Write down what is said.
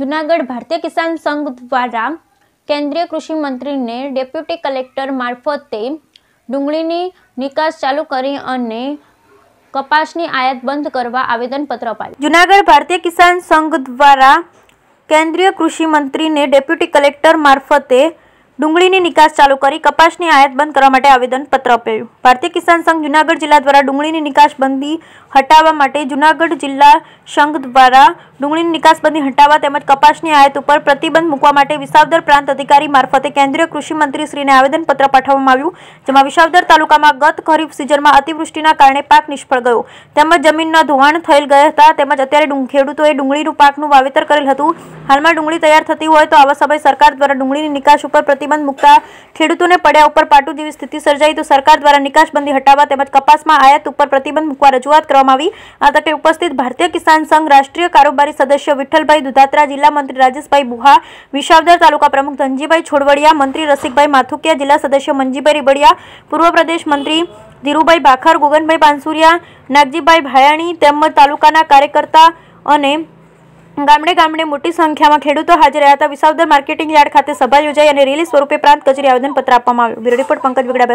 જુનાગઢ ભારતીય કિસાન સંઘ દ્વારા કેન્દ્રીય કૃષિ મંત્રીને ડેપ્યુટી કલેક્ટર મારફતે ડુંગળીની નિકાસ ચાલુ કરી અને કપાસની આયાત બંધ કરવા આવેદનપત્ર અપાયું જુનાગઢ ભારતીય કિસાન સંઘ દ્વારા કેન્દ્રીય કૃષિ મંત્રીને ડેપ્યુટી કલેક્ટર મારફતે ડુંગળીની નિકાસ ચાલુ કરી કપાસની આયાત બંધ કરવા માટે આવેદન પત્ર આપ્યું ભારતીય કિસાન સંગ જૂનાગઢ જિલ્લા દ્વારા ડુંગળીની નિકાસ बंदी હટાવવા માટે જૂનાગઢ જિલ્લા સંગ દ્વારા ડુંગળીની નિકાસ बंदी હટાવવા તેમજ કપાસની આયાત ઉપર પ્રતિબંધ મુકવા માટે વિશાવદર પ્રાંત અધિકારી મારફતે કેન્દ્રીય કૃષિ મંત્રી શ્રીને આવેદન પત્ર પઠવવામાં આવ્યું જેમાં વિશાવદર તાલુકામાં गत ખરીફ સીઝનમાં অতিવૃષ્ટિના કારણે પાક નિષ્ફળ ગયો તેમજ જમીનનો ધોવાણ થઈલ ગયો હતા તેમજ અત્યારે ડુંગખેડુ તો એ ડુંગળીનું પાક નું વાવેતર કરેલ હતું હાલમાં ડુંગળી તૈયાર થતી હોય તો આવસબે સરકાર દ્વારા ડુંગળીની નિકાસ ઉપર પ્રતિ બંધ મુકવા ખેડૂતોને પડ્યા ઉપર પાટુ દેવી સ્થિતિ સર્જાયી તો સરકાર દ્વારા નિકાસ बंदी હટાવવા તેમજ કપાસમાં આયાત ઉપર પ્રતિબંધ મુકવા રજૂઆત કરવામાં આવી આતકે ઉપસ્થિત ભારતીય કિસાન સંગ રાષ્ટ્રીય कारोबारी સદસ્ય વિઠ્ઠલભાઈ દુધાતરા જિલ્લા મંત્રી રાજેશભાઈ બુહા વિશાવદર તાલુકા પ્રમુખ ધંજીભાઈ છોડવળિયા મંત્રી રશિકભાઈ માથુકિયા જિલ્લા સદસ્ય મંજીબેરી બડિયા પૂર્વ પ્રદેશ મંત્રી ધીરુબાઈ ભાખર ગોગનભાઈ પાનસુરિયા નાગજીભાઈ ભાયાણી તેમજ તાલુકાના કાર્યકર્તા અને ગામડે ગામડે મોટી સંખ્યામાં ખેડૂતો હાજર રહ્યા હતા વિસાવદર માર્કેટિંગ યાર્ડ ખાતે સભા યોજાઈ અને રેલી સ્વરૂપે પ્રાંત કચેરી આવેદનપત્ર આપવામાં આવ્યું બ્યુરો રિપોર્ટ પંકજ બિગડા